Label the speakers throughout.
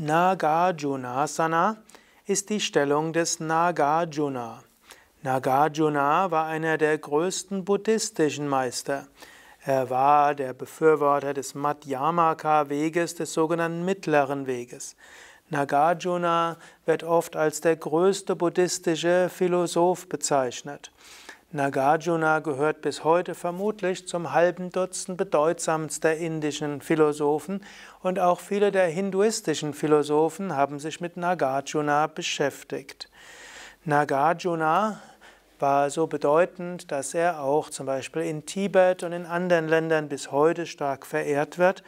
Speaker 1: Nagarjunasana ist die Stellung des Nagarjuna. Nagarjuna war einer der größten buddhistischen Meister. Er war der Befürworter des Madhyamaka-Weges, des sogenannten Mittleren Weges. Nagarjuna wird oft als der größte buddhistische Philosoph bezeichnet. Nagarjuna gehört bis heute vermutlich zum halben Dutzend bedeutsamster indischen Philosophen und auch viele der hinduistischen Philosophen haben sich mit Nagarjuna beschäftigt. Nagarjuna war so bedeutend, dass er auch zum Beispiel in Tibet und in anderen Ländern bis heute stark verehrt wird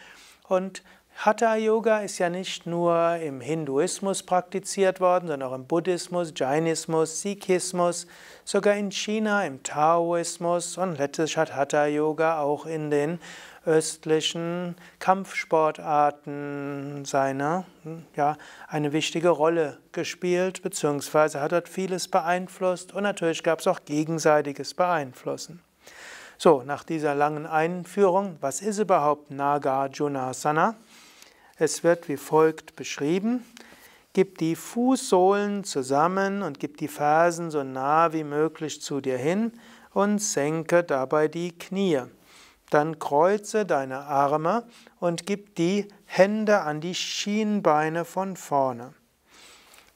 Speaker 1: und Hatha Yoga ist ja nicht nur im Hinduismus praktiziert worden, sondern auch im Buddhismus, Jainismus, Sikhismus, sogar in China im Taoismus und letztlich hat Hatha Yoga auch in den östlichen Kampfsportarten seine, ja, eine wichtige Rolle gespielt, beziehungsweise hat dort vieles beeinflusst und natürlich gab es auch gegenseitiges Beeinflussen. So, nach dieser langen Einführung, was ist überhaupt Nagarjuna Sana? Es wird wie folgt beschrieben. Gib die Fußsohlen zusammen und gib die Fersen so nah wie möglich zu dir hin und senke dabei die Knie. Dann kreuze deine Arme und gib die Hände an die Schienbeine von vorne.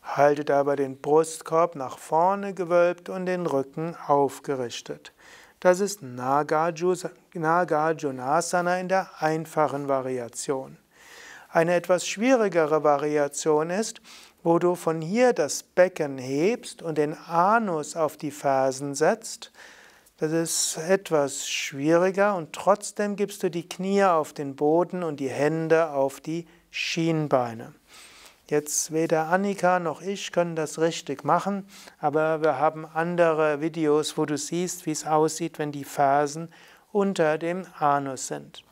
Speaker 1: Halte dabei den Brustkorb nach vorne gewölbt und den Rücken aufgerichtet. Das ist Nagarjunasana in der einfachen Variation. Eine etwas schwierigere Variation ist, wo du von hier das Becken hebst und den Anus auf die Fersen setzt. Das ist etwas schwieriger und trotzdem gibst du die Knie auf den Boden und die Hände auf die Schienbeine. Jetzt weder Annika noch ich können das richtig machen, aber wir haben andere Videos, wo du siehst, wie es aussieht, wenn die Fersen unter dem Anus sind.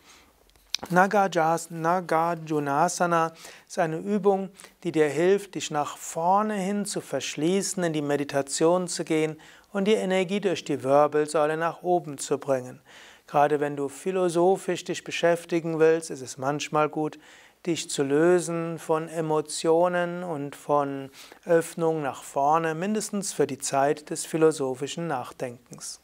Speaker 1: Nagarjunasana ist eine Übung, die dir hilft, dich nach vorne hin zu verschließen, in die Meditation zu gehen und die Energie durch die Wirbelsäule nach oben zu bringen. Gerade wenn du philosophisch dich beschäftigen willst, ist es manchmal gut, dich zu lösen von Emotionen und von Öffnung nach vorne, mindestens für die Zeit des philosophischen Nachdenkens.